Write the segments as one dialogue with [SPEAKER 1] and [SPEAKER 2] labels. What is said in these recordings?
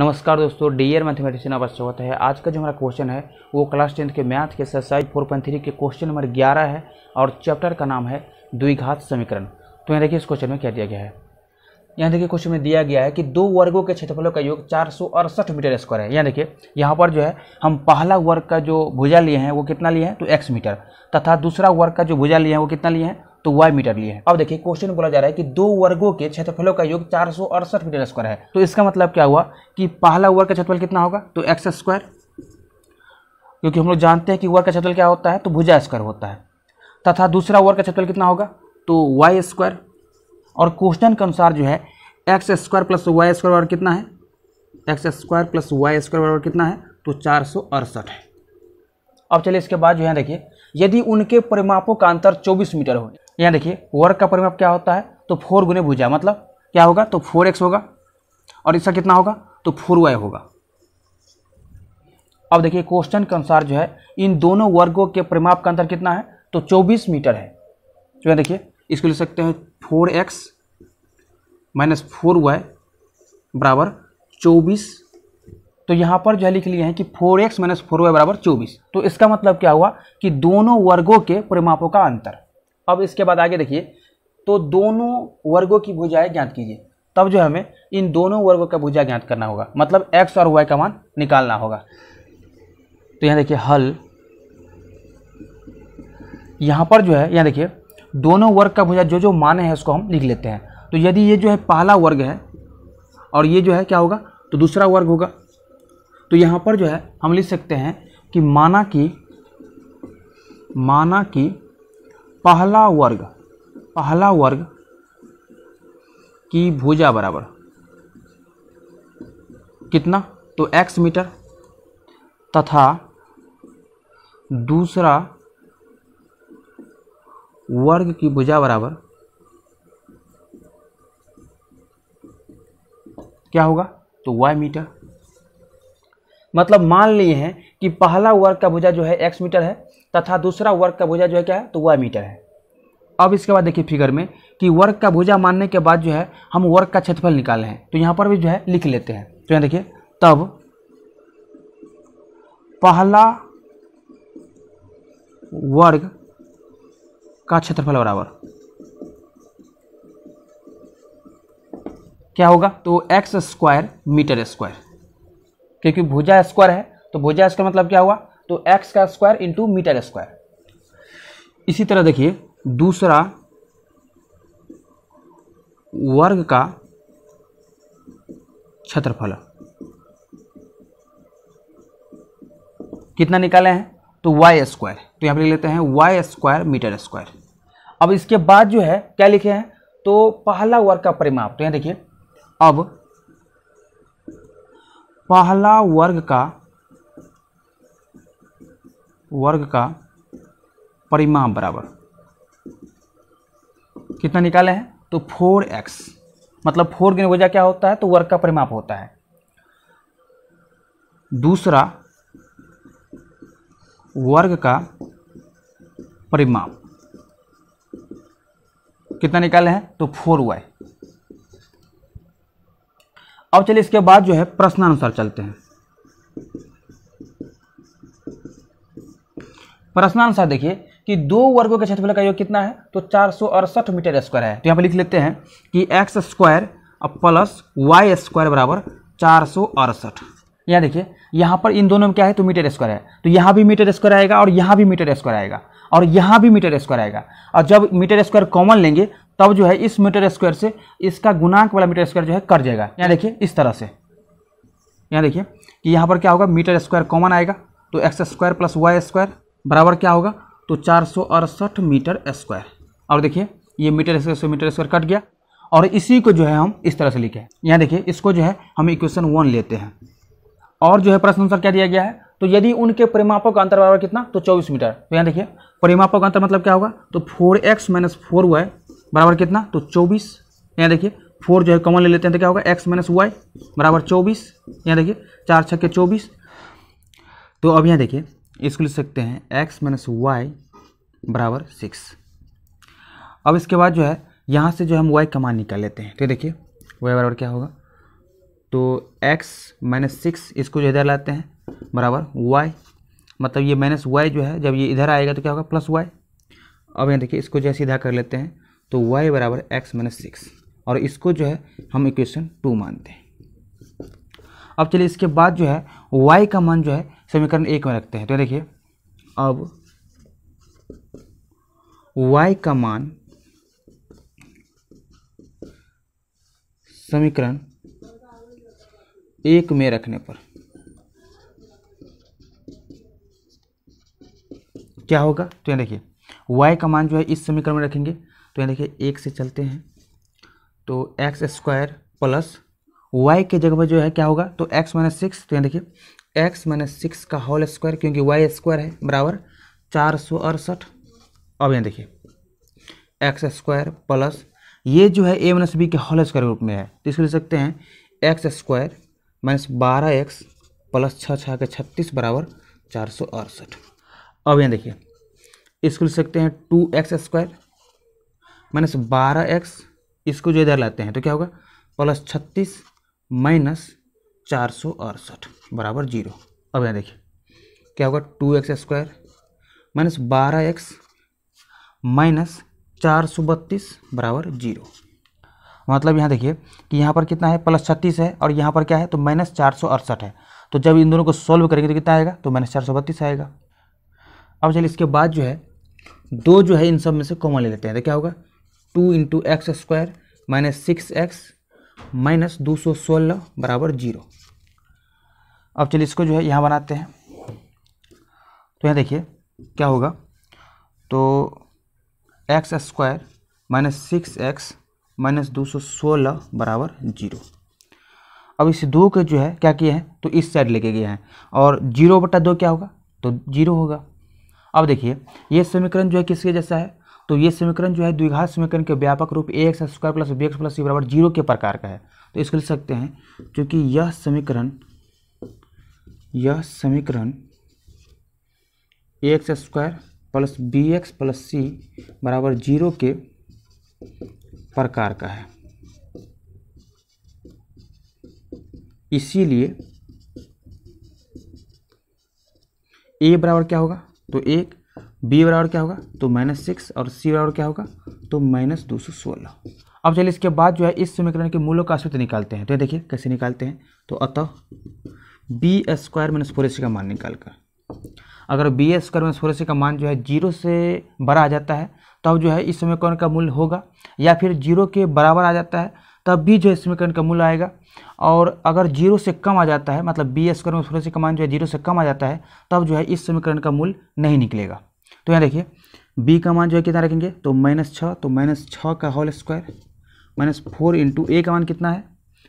[SPEAKER 1] नमस्कार दोस्तों air mathematics e आपका स्वागत है आज का जो हमारा क्वेश्चन है वो क्लास टेंथ के मैथ के एक्सरसाइज फोर पॉइंट थ्री के क्वेश्चन नंबर ग्यारह है और चैप्टर का नाम है द्विघात समीकरण तो यहाँ देखिए इस क्वेश्चन में क्या दिया गया है यहाँ देखिए क्वेश्चन में दिया गया है कि दो वर्गों के क्षेत्रफलों का योग चार मीटर स्क्वायर है यहाँ देखिए यहाँ पर जो है हम पहला वर्ग का जो भुजा लिए हैं वो कितना लिए हैं तो एक्स मीटर तथा दूसरा वर्ग का जो भुजा लिए हैं वो कितना लिए हैं तो वाई मीटर लिए अब देखिए क्वेश्चन बोला जा रहा है कि दो वर्गों के क्षेत्रफलों का योग चार मीटर स्क्वायर है तो इसका मतलब क्या हुआ कि पहला वर्ग का क्षेत्रफल कितना होगा तो एक्स स्क्वायर क्योंकि हम लोग जानते हैं कि वर्ग का क्षेत्रफल क्या होता है तो भुजा स्क्वायर होता है तथा दूसरा वर्ग का क्षेत्रफल कितना होगा तो वाई स्क्वायर और क्वेश्चन के अनुसार जो है X square plus Y square बराबर कितना है X square plus Y square बराबर कितना है तो चार सौ अड़सठ है अब चलिए इसके बाद जो है देखिए यदि उनके परिमापों का अंतर चौबीस मीटर हो यहाँ देखिए वर्क का परिमाप क्या होता है तो फोर गुने भुजा मतलब क्या होगा तो फोर एक्स होगा और इसका कितना होगा तो फोर वाई होगा अब देखिए क्वेश्चन के अनुसार जो है इन दोनों वर्गों के परिमाप का अंतर कितना है तो 24 मीटर है जो है देखिए इसको लिख सकते हैं four x minus four Y बराबर चौबीस तो यहाँ पर जो है लिख लिए हैं कि four x minus four Y बराबर चौबीस तो इसका मतलब क्या हुआ कि दोनों वर्गों के परिमापों का अंतर अब इसके बाद आगे देखिए तो दोनों वर्गों की भुजाएं ज्ञात कीजिए तब जो हमें इन दोनों वर्गों का भुजा ज्ञात करना होगा मतलब एक्स और वाई का मान निकालना होगा तो यहाँ देखिए हल यहाँ पर जो है यहाँ देखिए दोनों वर्ग का भुजा जो जो माने हैं उसको हम लिख लेते हैं तो यदि ये जो है पहला वर्ग है और ये जो है क्या होगा तो दूसरा वर्ग होगा तो यहाँ पर जो है हम लिख सकते हैं कि माना कि माना कि पहला वर्ग पहला वर्ग की भुजा बराबर कितना तो x मीटर तथा दूसरा वर्ग की भुजा बराबर क्या होगा तो y मीटर मतलब मान लिए हैं कि पहला वर्ग का भुजा जो है x मीटर है तथा दूसरा वर्ग का भुजा जो है क्या है तो वह मीटर है अब इसके बाद देखिए फिगर में कि वर्ग का भुजा मानने के बाद जो है हम वर्ग का क्षेत्रफल निकाले हैं तो यहाँ पर भी जो है लिख लेते हैं तो यहाँ देखिए तब पहला वर्ग का क्षेत्रफल बराबर क्या होगा तो एक्स स्क्वायर मीटर स्क्वायर क्योंकि भुजा स्क्वायर है तो भुजा स्क्वायर मतलब क्या हुआ तो एक्स का स्क्वायर इंटू मीटर स्क्वायर इसी तरह देखिए दूसरा वर्ग का क्षेत्रफल कितना निकाले हैं तो वाई स्क्वायर तो यहां पर लिख लेते हैं वाई स्क्वायर मीटर स्क्वायर अब इसके बाद जो है क्या लिखे हैं तो पहला वर्ग का परिमाप तो यहां देखिए अब पहला वर्ग का वर्ग का परिमाप बराबर कितना निकाले हैं तो फोर एक्स मतलब फोर की वजह क्या होता है तो वर्ग का परिमाप होता है दूसरा वर्ग का परिमाप कितना निकाले हैं तो फोर वाई अब चलिए इसके बाद जो है प्रश्नानुसार चलते हैं प्रश्न अनुसार देखिए कि दो वर्गों के क्षेत्रफल का योग कितना है तो चार मीटर स्क्वायर है तो यहाँ पर लिख लेते हैं कि x square plus Y square बराबर चार सौ अड़सठ यहाँ देखिए यहाँ पर इन दोनों में क्या है तो मीटर स्क्वायर है तो यहाँ भी मीटर स्क्वायर आएगा और यहाँ भी मीटर स्क्वायर आएगा और यहाँ भी मीटर स्क्वायर आएगा और जब मीटर स्क्वायर कॉमन लेंगे तब जो है इस मीटर स्क्वायर से इसका गुणांक वाला मीटर स्क्वायर जो है कट जाएगा यहाँ देखिए इस तरह से यहाँ देखिए कि यहाँ पर क्या होगा मीटर स्क्वायर कॉमन आएगा तो x square plus Y square बराबर क्या होगा तो चार मीटर स्क्वायर और देखिए ये मीटर स्क्वायर सौ मीटर स्क्वायर कट गया और इसी को जो है हम इस तरह से लिखे यहाँ देखिए इसको जो है हम इक्वेशन वन लेते हैं और जो है प्रश्न आंसर क्या दिया गया है तो यदि उनके परिमापक का अंतर बराबर कितना तो 24 मीटर तो यहाँ देखिए परिमापक अंतर मतलब क्या होगा तो 4x x minus four Y बराबर कितना तो 24 यहाँ देखिए 4 जो है कॉमन ले लेते हैं तो क्या होगा x माइनस वाई बराबर चौबीस यहाँ देखिए चार छक्के चौबीस तो अब यहाँ देखिए इसको लिख सकते हैं एक्स माइनस वाई बराबर सिक्स अब इसके बाद जो है यहाँ से जो हम वाई का मान निकाल लेते हैं तो देखिए वाई बराबर क्या होगा तो एक्स माइनस सिक्स इसको जो इधर लाते हैं बराबर वाई मतलब ये माइनस वाई जो है जब ये इधर आएगा तो क्या होगा प्लस वाई अब यहाँ देखिए इसको जो इधर कर लेते हैं तो वाई बराबर एक्स माइनस सिक्स और इसको जो है हम इक्वेशन टू मानते हैं अब चलिए इसके बाद जो है वाई का मान जो है समीकरण एक में रखते हैं तो देखिए अब y का मान समीकरण एक में रखने पर क्या होगा तो यहाँ देखिए y का मान जो है इस समीकरण में रखेंगे तो यहाँ देखिए एक से चलते हैं तो एक्स स्क्वायर प्लस वाई के जगह पर जो है क्या होगा तो एक्स माइनस सिक्स तो यहाँ देखिए एक्स माइनस सिक्स का होल स्क्वायर क्योंकि वाई स्क्वायर है बराबर चार सौ अड़सठ अब यहाँ देखिए एक्स स्क्वायर प्लस ये जो है ए माइनस बी के होल स्क्वायर रूप में है तो इसको लिख सकते हैं एक्स स्क्वायर माइनस बारह एक्स प्लस छः छः के छत्तीस बराबर चार सौ अड़सठ अब यहाँ देखिए इसको लिख सकते हैं टू एक्स स्क्वायर माइनस बारह एक्स इसको जो इधर लाते हैं तो क्या होगा प्लस छत्तीस माइनस चार सौ अड़सठ बराबर जीरो अब यहाँ देखिए क्या होगा टू एक्स स्क्वायर माइनस बारह एक्स माइनस चार सौ बत्तीस बराबर जीरो मतलब यहाँ देखिए कि यहाँ पर कितना है प्लस छत्तीस है और यहाँ पर क्या है तो माइनस चार सौ अड़सठ है तो जब इन दोनों को सॉल्व करेंगे तो कितना आएगा तो माइनस चार सौ बत्तीस आएगा अब चलिए इसके बाद जो है दो जो है इन सब में से कॉमन ले लेते हैं तो क्या होगा two into x square minus six x minus दो सौ सोलह बराबर जीरो अब चलिए इसको जो है यहाँ बनाते हैं तो यहाँ देखिए क्या होगा तो x square minus six x minus दो सौ सोलह बराबर जीरो अब इस दो के जो है क्या किए हैं तो इस साइड लेके गए हैं और जीरो बटा दो क्या होगा तो जीरो होगा अब देखिए ये समीकरण जो है किसके जैसा है तो ये समीकरण जो है द्विघात समीकरण के व्यापक रूप a x square plus b x plus c बराबर जीरो के प्रकार का है तो इसको लिख सकते हैं क्योंकि यह समीकरण यह समीकरण a x square plus b x plus c बराबर जीरो के प्रकार का है इसीलिए ए बराबर क्या होगा तो एक बी बराबर क्या होगा तो माइनस सिक्स और सी बराबर क्या होगा तो माइनस दो सौ सोलह अब चलिए इसके बाद जो है इस समीकरण के मूल्यों का अस्तित्व निकालते हैं तो देखिए कैसे निकालते हैं तो अतः बी स्क्वायर माइनस फोर का मान निकाल कर अगर बी स्क्वायर माइनस फोर का मान जो है जीरो से बड़ा आ जाता है तब जो है इस समीकरण का मूल्य होगा या फिर जीरो के बराबर आ जाता है तब भी जो है समीकरण का मूल्य आएगा और अगर जीरो से कम आ जाता है मतलब बी स्क्वायर माइनस फोर का मान जो है जीरो से कम आ जाता है तब जो है इस समीकरण का मूल्य नहीं निकलेगा तो यहाँ देखिए बी का मान जो है कितना रखेंगे तो माइनस छः तो माइनस छः का whole square minus four into a का मान कितना है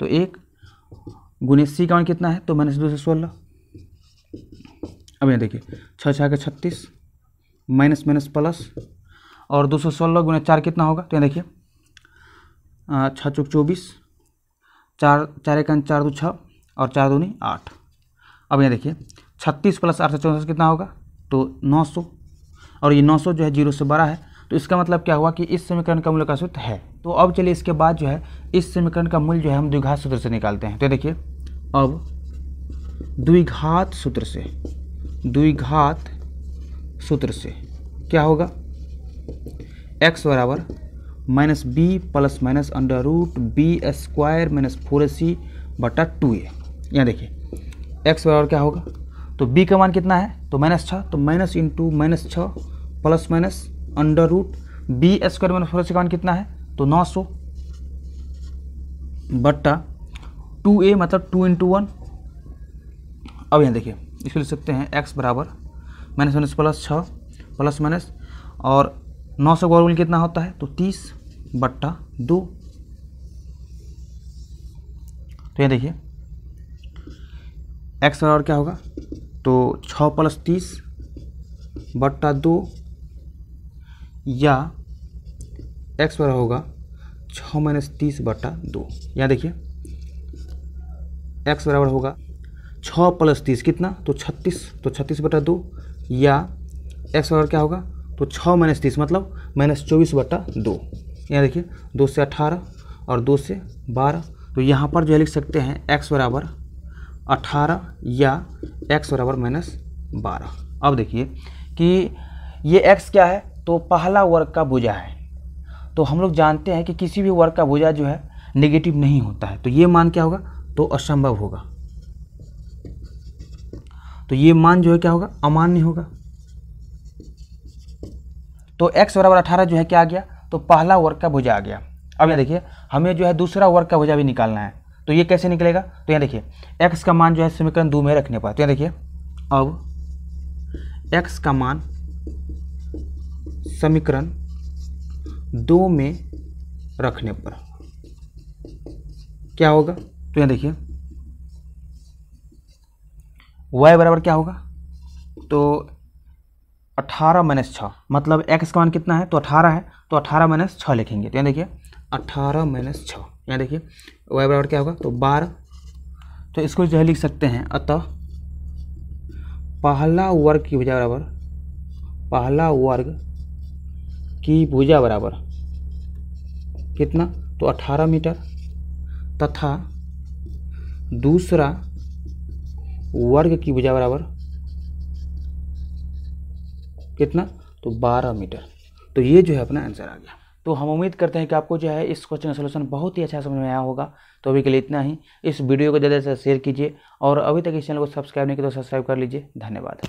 [SPEAKER 1] तो एक गुने सी का मान कितना है तो माइनस दो सौ सोलह अब यहाँ देखिए छः छः का छत्तीस माइनस माइनस प्लस और दो सौ सोलह गुने चार कितना होगा तो यहाँ देखिए छः चौक चौबीस चार चार एक चार दो छः और चार दूनी आठ अब यहाँ देखिए छत्तीस प्लस आठ सौ चौंसठ कितना होगा तो नौ सौ और ये 900 जो है जीरो से बड़ा है तो इसका मतलब क्या हुआ कि इस समीकरण का मूल्य का सूत्र है तो अब चलिए इसके बाद जो है इस समीकरण का मूल्य जो है हम द्विघात सूत्र से निकालते हैं तो देखिए अब द्विघात सूत्र से द्विघात सूत्र से क्या होगा एक्स बराबर minus b plus minus under root b square minus four c बटा टू ए यहाँ देखिए एक्स बराबर क्या होगा तो बी का मान कितना है तो माइनस छः तो माइनस इंटू माइनस छः plus minus under root b square minus four इक्यावन कितना है तो नौ सौ बट्टा टू ए मतलब टू इंटू वन अब यहाँ देखिए इसको लिख सकते हैं एक्स बराबर माइनस माइनस प्लस छः प्लस माइनस और नौ सौ गौरव कितना होता है तो तीस बट्टा दो तो यहाँ देखिए एक्स बराबर क्या होगा तो छः प्लस तीस बट्टा दो या एक्स बराबर होगा छः माइनस तीस बटा दो यहाँ देखिए एक्स बराबर होगा छः प्लस तीस कितना तो छत्तीस तो छत्तीस बटा दो या एक्स बराबर क्या होगा तो छः माइनस तीस मतलब माइनस चौबीस बटा दो यहाँ देखिए दो से अठारह और दो से बारह तो यहाँ पर जो है लिख सकते हैं एक्स बराबर अठारह या एक्स बराबर माइनस बारह अब देखिए कि ये एक्स क्या है तो पहला वर्ग का भुजा है तो हम लोग जानते हैं कि किसी भी वर्ग का भुजा जो है नेगेटिव नहीं होता है तो ये मान क्या होगा तो असंभव होगा तो ये मान जो है क्या होगा अमान्य होगा तो x बराबर अठारह जो है क्या आ गया तो पहला वर्ग का भुजा आ गया अब यहाँ देखिए हमें जो है दूसरा वर्ग का भुजा भी निकालना है तो ये कैसे निकलेगा तो यहाँ देखिए x का मान जो है समीकरण दो में रखने पर तो यहाँ देखिए अब x का मान समीकरण दो में रखने पर क्या होगा तो यहाँ देखिए y बराबर क्या होगा तो 18 माइनस छः मतलब x का मान कितना है तो 18 है तो 18 माइनस छः लिखेंगे तो यहाँ देखिए 18 माइनस छः यहाँ देखिए y बराबर क्या होगा तो 12 तो इसको जो है लिख सकते हैं अतः पहला वर्ग की बजाय बराबर पहला वर्ग की भुजा बराबर कितना तो 18 मीटर तथा दूसरा वर्ग की भुजा बराबर कितना तो 12 मीटर तो ये जो है अपना आंसर आ गया तो हम उम्मीद करते हैं कि आपको जो है इस क्वेश्चन का सोल्यूशन बहुत ही अच्छा समझ में आया होगा तो अभी के लिए इतना ही इस वीडियो को ज़्यादा से शेयर कीजिए और अभी तक इस चैनल को सब्सक्राइब नहीं किया तो सब्सक्राइब कर लीजिए धन्यवाद